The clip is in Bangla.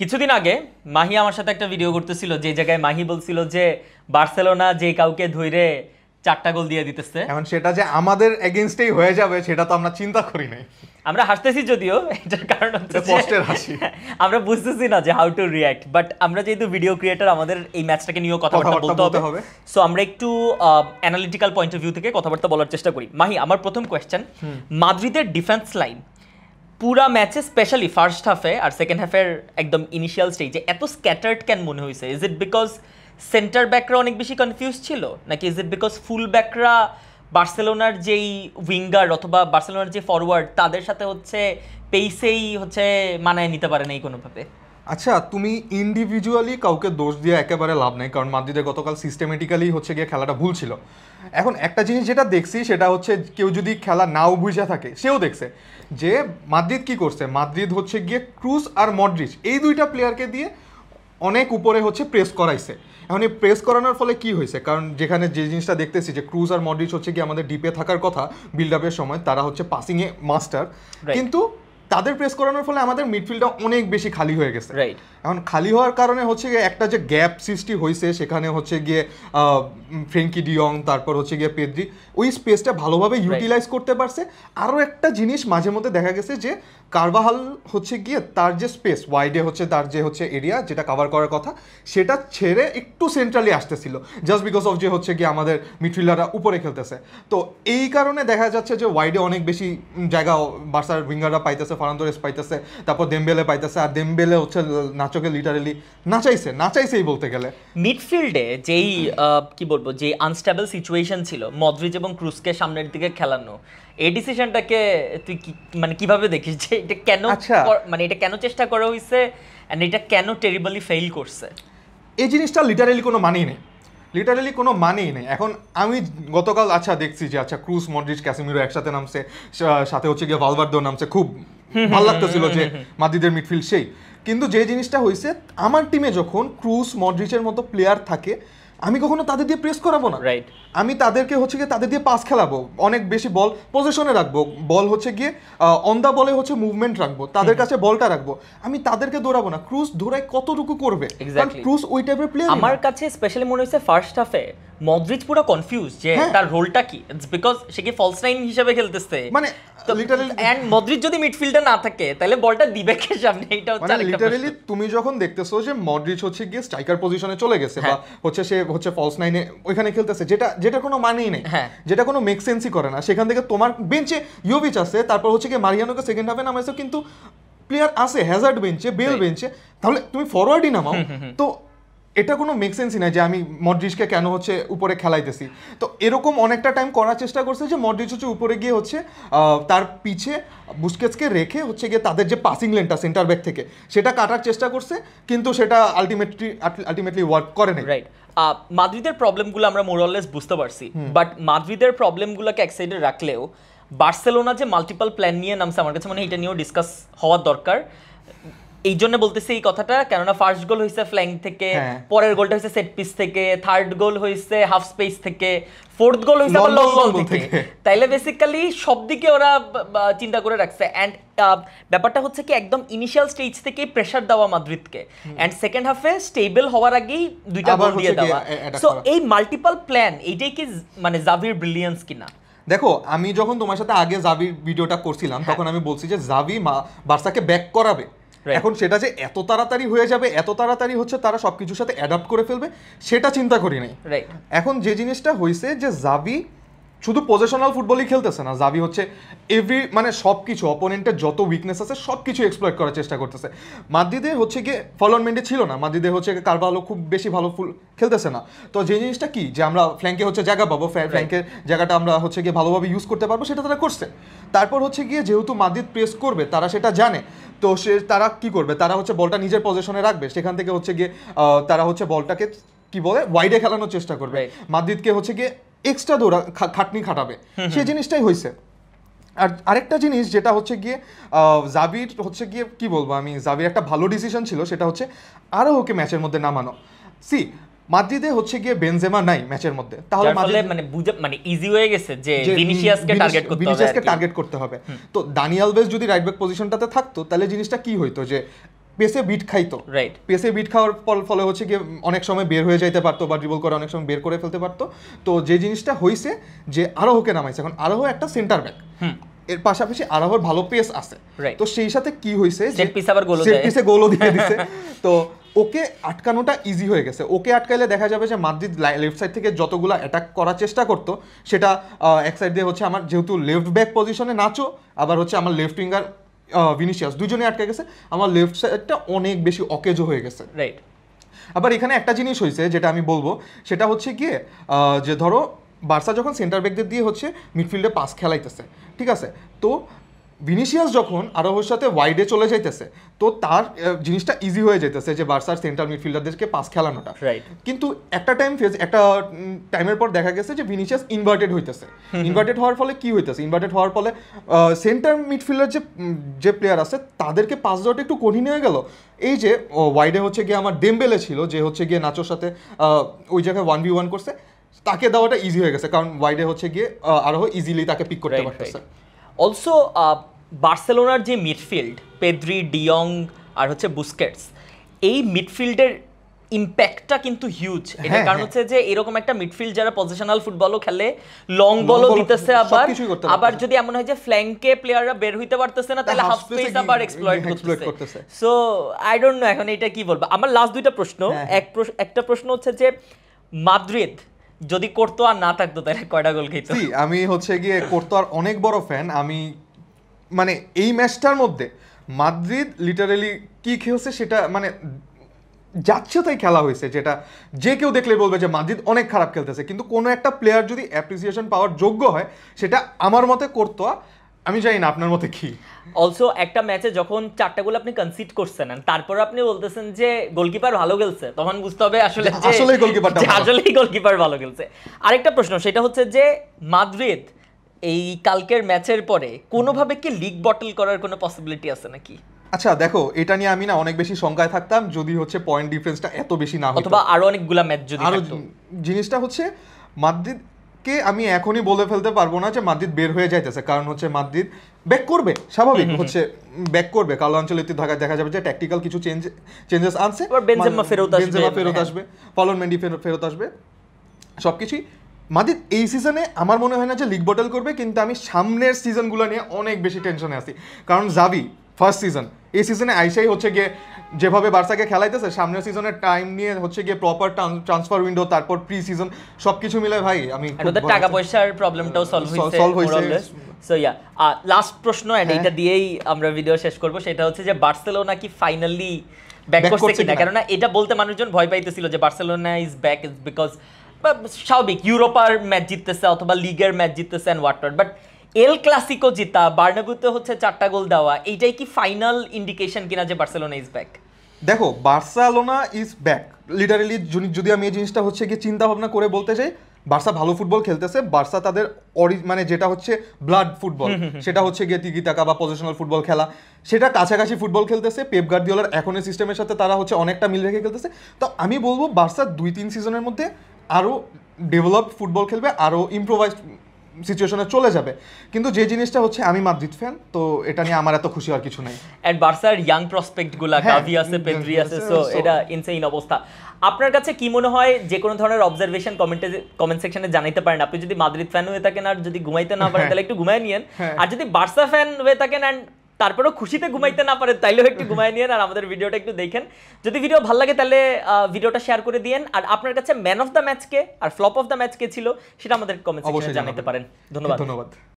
কিছুদিন আগে মাহি আমার সাথে একটা ভিডিও করতেছিল যে জায়গায় মাহি বলছিল যে বার্সেলোনা যে কাউকে ধইরে চারটা গোল দিয়ে দিতেছে এখন সেটা যে আমাদের এগেনস্টেই হয়ে যাবে সেটা তো আমরা চিন্তা করি নাই আমরা হাসতেছি যদিও এটার কারণ হচ্ছে কষ্টের হাসি আমরা বুঝতেছি না যে হাউ টু রিয়্যাক্ট বাট আমরা যেহেতু ভিডিও ক্রিয়েটর আমাদের এই ম্যাচটাকে নিয়েও কথাবার্তা বলতে হবে সো আমরা একটু অ্যানালিটিক্যাল পয়েন্ট অফ ভিউ থেকে কথাবার্তা বলার চেষ্টা করি মাহি আমার প্রথম কোয়েশ্চেন মাদ্রিদের ডিফেন্স লাইন পুরা ম্যাচে স্পেশালি ফার্স্ট হাফে আর সেকেন্ড হাফের একদম ইনিশিয়াল স্টেজে এত স্ক্যাটার্ড কেন মনে হয়েছে ইজ ইট বিকজ সেন্টার ব্যাকরা অনেক বেশি কনফিউজ ছিল নাকি ইজ ইট বিকজ ফুল ব্যাকরা বার্সেলোনার যেই উইঙ্গার অথবা বার্সেলোনার যে ফরওয়ার্ড তাদের সাথে হচ্ছে পেইসেই হচ্ছে মানায় নিতে পারে না এই কোনোভাবে আচ্ছা তুমি ইন্ডিভিজুয়ালি কাউকে দোষ দিয়ে একেবারে লাভ নেই কারণ মাদ্রিদের গতকাল সিস্টেমেটিক্যালি হচ্ছে গিয়ে খেলাটা ভুল ছিল আচ্ছা। এখন একটা জিনিস যেটা দেখছি সেটা হচ্ছে কেউ যদি খেলা নাও বুঝে থাকে সেও দেখছে যে মাদ্রিদ কি করছে মাদ্রিদ হচ্ছে গিয়ে ক্রুজ আর মডরিচ এই দুইটা প্লেয়ারকে দিয়ে অনেক উপরে হচ্ছে প্রেস করাইছে এখন এই প্রেস করানোর ফলে কি হয়েছে কারণ যেখানে যে জিনিসটা দেখতেছি যে ক্রুজ আর মডরিচ হচ্ছে গিয়ে আমাদের ডিপে থাকার কথা বিল্ড আপের সময় তারা হচ্ছে পাসিংয়ে মাস্টার কিন্তু তাদের প্রেস করানোর ফলে আমাদের মিডফিল্ডটা অনেক বেশি খালি হয়ে গেছে রাইট এখন খালি হওয়ার কারণে হচ্ছে গিয়ে একটা যে গ্যাপ সৃষ্টি হয়েছে সেখানে হচ্ছে গিয়ে ফ্রেঙ্কি ডিয়ং তারপর হচ্ছে গিয়ে পেদ্রি ওই স্পেসটা ভালোভাবে ইউটিলাইজ করতে পারছে আরও একটা জিনিস মাঝে মধ্যে দেখা গেছে যে কারবাহাল হচ্ছে গিয়ে তার যে স্পেস ওয়াইডে হচ্ছে তার যে হচ্ছে এরিয়া যেটা কাভার করার কথা সেটা ছেড়ে একটু সেন্ট্রালি আসতেছিল জাস্ট বিকজ অফ যে হচ্ছে গিয়ে আমাদের মিডফিল্ডাররা উপরে খেলতেছে তো এই কারণে দেখা যাচ্ছে যে ওয়াইডে অনেক বেশি জায়গা বার্সার উইঙ্গাররা পাইতেছে ফারান্দোরেস পাইতেছে তারপর দেমবেলে পাইতেছে আর দেমবেলে হচ্ছে না নাচোকে লিটারেলি নাচাইছে নাচাইছেই বলতে গেলে মিডফিল্ডে যেই কি বলবো যে আনস্টেবল সিচুয়েশন ছিল মদ্রিজ এবং ক্রুজকে সামনের দিকে খেলানো এই ডিসিশনটাকে তুই মানে কিভাবে দেখিস যে এটা কেন আচ্ছা। মানে এটা কেন চেষ্টা করা হয়েছে অ্যান্ড এটা কেন টেরিবলি ফেইল করছে এই জিনিসটা লিটারেলি কোনো মানেই নেই লিটারেলি কোনো মানেই নেই এখন আমি গতকাল আচ্ছা দেখছি যে আচ্ছা ক্রুজ মডরিজ ক্যাসিমিরো একসাথে নামছে সাথে হচ্ছে গিয়ে ভালভার্দো নামছে খুব ভাল লাগতেছিল যে মাদ্রিদের মিডফিল্ড সেই কিন্তু যে জিনিসটা হয়েছে আমার টিমে যখন ক্রুজ মডরিচের মতো প্লেয়ার থাকে আমি কখনো তাদের দিয়ে প্রেস করাবো না রাইট আমি তাদেরকে হচ্ছে গিয়ে তাদের দিয়ে পাস খেলাবো অনেক বেশি বল পজিশনে রাখবো বল হচ্ছে গিয়ে অন দ্য বলে হচ্ছে মুভমেন্ট রাখবো তাদের কাছে বলটা রাখবো আমি তাদেরকে দৌড়াবো না ক্রুজ দৌড়ায় কতটুকু করবে ক্রুজ ওই টাইপের প্লেয়ার আমার কাছে স্পেশালি মনে হয়েছে ফার্স্ট হাফে মদ্রিজ পুরো কনফিউজ যে হ্যাঁ। তার রোলটা কি इट्स বিকজ সে কি ফলস নাইন হিসেবে খেলতেছে মানে লিটারালি এন্ড মদ্রিজ যদি মিডফিল্ডার না থাকে তাহলে বলটা দিবে কে সামনে এটা হচ্ছে মানে লিটারালি তুমি যখন দেখতেছো যে মদ্রিজ হচ্ছে গিয়ে স্ট্রাইকার পজিশনে চলে গেছে হ্যাঁ। বা হচ্ছে সে হচ্ছে ফলস নাইনে ওইখানে খেলতেছে যেটা যেটা কোনো মানেই নেই হ্যাঁ। যেটা কোনো মেক সেন্সই করে না সেখান থেকে তোমার বেঞ্চে ইয়োভিচ আছে তারপর হচ্ছে কি মারিয়ানোকে সেকেন্ড হাফে নামাইছো কিন্তু প্লেয়ার আছে হ্যাজার্ড বেঞ্চে বেল বেঞ্চে তাহলে তুমি ফরওয়ার্ডই নামাও তো এটা কোনো মেক সেন্সই না যে আমি মডরিচকে কেন হচ্ছে উপরে খেলাইতেছি তো এরকম অনেকটা টাইম করার চেষ্টা করছে যে মডরিচ হচ্ছে উপরে গিয়ে হচ্ছে তার পিছে বুস্কেটসকে রেখে হচ্ছে গিয়ে তাদের যে পাসিং লেনটা সেন্টার ব্যাক থেকে সেটা কাটার চেষ্টা করছে কিন্তু সেটা আলটিমেটলি আলটিমেটলি ওয়ার্ক করে নাই রাইট মাদ্রিদের প্রবলেমগুলো আমরা মোরাললেস বুঝতে পারছি বাট মাদ্রিদের প্রবলেমগুলোকে এক সাইডে রাখলেও বার্সেলোনা যে মাল্টিপল প্ল্যান নিয়ে নামছে আমার কাছে মানে এটা নিয়েও ডিসকাস হওয়ার দরকার এই জন্য বলতেছি এই কথাটা কেননা ফার্স্ট গোল হয়েছে ফ্ল্যাঙ্ক থেকে হ্যাঁ। পরের গোলটা হয়েছে সেট পিস থেকে থার্ড গোল হয়েছে হাফ স্পেস থেকে ফোর্থ গোল হয়েছে লং বল থেকে তাইলে বেসিক্যালি সব দিকে ওরা চিন্তা করে রাখছে অ্যান্ড ব্যাপারটা হচ্ছে কি একদম ইনিশিয়াল স্টেজ থেকেই প্রেসার দেওয়া মাদ্রিদকে অ্যান্ড সেকেন্ড হাফে স্টেবল হওয়ার আগেই দুইটা গোল দিয়ে দেওয়া সো এই মাল্টিপল প্ল্যান এইটাই কি মানে জাভির ব্রিলিয়েন্স কিনা দেখো আমি যখন তোমার সাথে আগে জাভির ভিডিওটা করছিলাম হ্যাঁ। তখন আমি বলছি যে জাভি বার্সাকে ব্যাক করাবে এখন সেটা যে এত তাড়াতাড়ি হয়ে যাবে এত তাড়াতাড়ি হচ্ছে তারা সব কিছুর সাথে অ্যাডাপ্ট করে ফেলবে সেটা চিন্তা করি নাই এখন যে জিনিসটা হয়েছে যে জাবি শুধু পজিশনাল ফুটবলই খেলতেছে না জাবি হচ্ছে এভরি মানে সব কিছু অপোনেন্টের যত উইকনেস আছে সব কিছু এক্সপ্লয়েট করার চেষ্টা করতেছে মাদ্রিদের হচ্ছে গিয়ে ফলন মেন্ডে ছিল না মাদ্রিদের হচ্ছে কারবালো খুব বেশি ভালো ফুল খেলতেছে না তো যে জিনিসটা কি যে আমরা ফ্ল্যাঙ্কে হচ্ছে জায়গা পাবো ফ্ল্যাঙ্কের জায়গাটা আমরা হচ্ছে গিয়ে ভালোভাবে ইউজ করতে পারবো সেটা তারা করছে তারপর হচ্ছে গিয়ে যেহেতু মাদ্রিদ প্রেস করবে তারা সেটা জানে তো সে তারা কি করবে তারা হচ্ছে বলটা নিজের পজিশনে রাখবে সেখান থেকে হচ্ছে গিয়ে তারা হচ্ছে বলটাকে কি বলে ওয়াইডে খেলানোর চেষ্টা করবে মাদ্রিদকে হচ্ছে গিয়ে এক্সট্রা দৌড়া খাটনি খাটাবে সেই জিনিসটাই হয়েছে আর আরেকটা জিনিস যেটা হচ্ছে গিয়ে জাবির হচ্ছে গিয়ে কি বলবো আমি জাবির একটা ভালো ডিসিশন ছিল সেটা হচ্ছে আরও ওকে ম্যাচের মধ্যে নামানো সি মাদ্রিদে হচ্ছে গিয়ে বেনজেমা নাই ম্যাচের মধ্যে তাহলে মাদ্রিদ মানে বুঝে মানে ইজি হয়ে গেছে যে ভিনিসিয়াসকে টার্গেট করতে হবে ভিনিসিয়াসকে টার্গেট করতে হবে তো দানিয়াল আলভেজ যদি রাইট ব্যাক পজিশনটাতে থাকতো তাহলে জিনিসটা কি হইতো যে পেসে বিট খাইতো রাইট পেসে বিট খাওয়ার ফলে হচ্ছে গিয়ে অনেক সময় বের হয়ে যাইতে পারতো বা ড্রিবল করে অনেক সময় বের করে ফেলতে পারতো তো যে জিনিসটা হয়েছে যে আরোহকে নামাইছে এখন আরোহ একটা সেন্টার ব্যাক এর পাশাপাশি আরোহর ভালো পেস আছে তো সেই সাথে কি হয়েছে সেট পিস আবার গোল সেট পিসে গোলও দিয়ে দিছে তো ওকে আটকানোটা ইজি হয়ে গেছে ওকে আটকাইলে দেখা যাবে যে মাদ্রিদ লেফট সাইড থেকে যতগুলো অ্যাটাক করার চেষ্টা করতো সেটা এক সাইড দিয়ে হচ্ছে আমার যেহেতু লেফট ব্যাক পজিশনে নাচো আবার হচ্ছে আমার লেফট উইঙ্গার ভিনিসিয়াস দুজনে আটকে গেছে আমার লেফট সাইডটা অনেক বেশি অকেজো হয়ে গেছে রাইট আবার এখানে একটা জিনিস হয়েছে যেটা আমি বলবো সেটা হচ্ছে গিয়ে যে ধরো বার্সা যখন সেন্টার ব্যাকদের দিয়ে হচ্ছে মিডফিল্ডে পাস খেলাইতেছে ঠিক আছে তো ভিনিসিয়াস যখন আরোহর সাথে ওয়াইডে চলে যাইতেছে তো তার জিনিসটা ইজি হয়ে যেতেছে যে বার্সার সেন্ট্রাল মিডফিল্ডারদেরকে পাস খেলানোটা রাইট কিন্তু একটা টাইম ফেজ একটা টাইমের পর দেখা গেছে যে ভিনিসিয়াস ইনভার্টেড হইতেছে ইনভার্টেড হওয়ার ফলে কি হইতেছে ইনভার্টেড হওয়ার ফলে সেন্টার মিডফিল্ডার যে যে প্লেয়ার আছে তাদেরকে পাস দেওয়াটা একটু কঠিন হয়ে গেল এই যে ওয়াইডে হচ্ছে গিয়ে আমার ডেম্বেলে ছিল যে হচ্ছে গিয়ে নাচোর সাথে ওই জায়গায় ওয়ান ভি ওয়ান করছে তাকে দেওয়াটা ইজি হয়ে গেছে কারণ ওয়াইডে হচ্ছে গিয়ে আরো ইজিলি তাকে পিক করতে পারতেছে অলসো বার্সেলোনার uh, যে মিডফিল্ড পেদ্রি ডিয়ং আর হচ্ছে বুস্কেটস এই মিডফিল্ডের ইম্প্যাক্টটা কিন্তু হিউজ এটা হ্যাঁ, কারণ হ্যাঁ। হচ্ছে যে এরকম একটা মিডফিল্ড যারা পজিশনাল ফুটবলও খেলে লং বলও দিতেছে আবার আবার যদি এমন হয় যে ফ্ল্যাঙ্কে প্লেয়াররা বের হইতে পারতেছে না হ্যাঁ, তাহলে হাফ স্পেস আবার এক্সপ্লয়েট করতেছে সো আই ডোন্ট নো এখন এটা কি বলবো আমার লাস্ট দুইটা প্রশ্ন এক একটা প্রশ্ন হচ্ছে যে মাদ্রিদ যদি করতো আর না থাকতো তাহলে কয়টা গোল খেতো আমি হচ্ছে গিয়ে করতো আর অনেক বড় ফ্যান আমি মানে এই ম্যাচটার মধ্যে মাদ্রিদ লিটারেলি কি খেয়েছে সেটা মানে যাচ্ছে তাই খেলা হয়েছে যেটা যে কেউ দেখলে বলবে যে মাদ্রিদ অনেক খারাপ খেলতেছে কিন্তু কোনো একটা প্লেয়ার যদি অ্যাপ্রিসিয়েশন পাওয়ার যোগ্য হয় সেটা আমার মতে করতো আমি জানি না আপনার মতে কি অলসো একটা ম্যাচে যখন চারটা গোল আপনি কনসিড করছেন তারপর আপনি বলতেছেন যে গোলকিপার ভালো খেলছে তখন বুঝতে হবে আসলে আসলে গোলকিপার আসলে গোলকিপার ভালো খেলছে আরেকটা প্রশ্ন সেটা হচ্ছে যে মাদ্রিদ এই কালকের ম্যাচের পরে কোনোভাবে কি লিগ বটল করার কোনো পসিবিলিটি আছে নাকি আচ্ছা দেখো এটা নিয়ে আমি না অনেক বেশি শঙ্কায় থাকতাম যদি হচ্ছে পয়েন্ট ডিফারেন্সটা এত বেশি না হতো অথবা আরো অনেকগুলা ম্যাচ যদি জিনিসটা হচ্ছে মাদ্রিদ কে আমি এখনই বলে ফেলতে পারবো না যে মাদ্রিদ বের হয়ে যাইতেছে কারণ হচ্ছে মাদ্রিদ ব্যাক করবে স্বাভাবিক হচ্ছে ব্যাক করবে কালো অঞ্চলে ঢাকায় দেখা যাবে যে ট্যাকটিক্যাল কিছু চেঞ্জ চেঞ্জেস আনছে বেনজেমা মানে ফেরত আসবে হ্যাঁ। বেনজেমা ফেরত আসবে ফলন মেন্ডি ফেরত আসবে সব কিছুই এই সিজনে আমার মনে হয় না যে লিগ বটল করবে কিন্তু আমি সামনের সিজনগুলো নিয়ে অনেক বেশি টেনশনে আছি কারণ জাবি ফার্স্ট সিজন এই সিজনে আইসাই হচ্ছে গিয়ে যেভাবে বার্সাকে খেলাইতেছে সামনের সিজনের টাইম নিয়ে হচ্ছে গিয়ে প্রপার ট্রান্সফার উইন্ডো তারপর প্রি সিজন সবকিছু মিলে ভাই আমি ওদের টাকা পয়সার প্রবলেমটাও সলভ হয়েছে সলভ হয়েছে সো ইয়া আর লাস্ট প্রশ্ন এন্ড হ্যাঁ। এটা দিয়েই আমরা ভিডিও শেষ করব সেটা হচ্ছে যে বার্সেলোনা কি ফাইনালি ব্যাক করছে কিনা কেননা এটা বলতে মানুষজন ভয় পাইতেছিল যে Barcelona is back is because স্বাভাবিক ইউরোপার ম্যাচ জিততেছে অথবা লিগের ম্যাচ জিততেছে and what but El Clasico জিতা বার্নাবুতে হচ্ছে চারটা গোল দেওয়া এইটাই কি ফাইনাল ইন্ডিকেশন কিনা যে বার্সেলোনা ইজ ব্যাক দেখো বার্সেলোনা ইজ ব্যাক লিটারেলি যদি আমি এই জিনিসটা হচ্ছে কি চিন্তা ভাবনা করে বলতে চাই বার্সা ভালো ফুটবল খেলতেছে বার্সা তাদের অরি মানে যেটা হচ্ছে ব্লাড ফুটবল সেটা হচ্ছে গিয়ে তিগি টাকা বা পজিশনাল ফুটবল খেলা সেটা কাছাকাছি ফুটবল খেলতেছে পেপ গার্দিওলার এখনের সিস্টেমের সাথে তারা হচ্ছে অনেকটা মিল রেখে খেলতেছে তো আমি বলবো বার্সা দুই তিন সিজনের মধ্যে আরও ডেভেলপ ফুটবল খেলবে আরও ইম্প্রোভাইজ সিচুয়েশনে চলে যাবে কিন্তু যে জিনিসটা হচ্ছে আমি মাদ্রিদ ফ্যান তো এটা নিয়ে আমার এত খুশি আর কিছু নাই এন্ড বার্সার ইয়াং প্রসপেক্ট গুলা গাভি হ্যাঁ, আছে পেদ্রি আছে সো এটা ইনসেইন অবস্থা আপনার কাছে কি মনে হয় যে কোনো ধরনের অবজারভেশন কমেন্টে কমেন্ট সেকশনে জানাইতে পারেন আপনি যদি মাদ্রিদ ফ্যান হয়ে থাকেন আর যদি ঘুমাইতে না পারেন হ্যাঁ। তাহলে একটু ঘুমাই নিয়েন হ্যাঁ। আর যদি বার্সা ফ্যান হয়ে থাকেন অ্যান্ড তারপরেও খুশিতে ঘুমাইতে না পারেন তাইলেও একটু ঘুমাই নিয়েন আর আমাদের ভিডিওটা একটু দেখেন যদি ভিডিও ভালো লাগে তাহলে ভিডিওটা শেয়ার করে দিয়েন আর আপনার কাছে ম্যান অফ দ্য ম্যাচকে আর ফ্লপ অফ দ্য ম্যাচকে ছিল সেটা আমাদের কমেন্ট সেকশনে জানাতে পারেন ধন্যবাদ ধন্যবাদ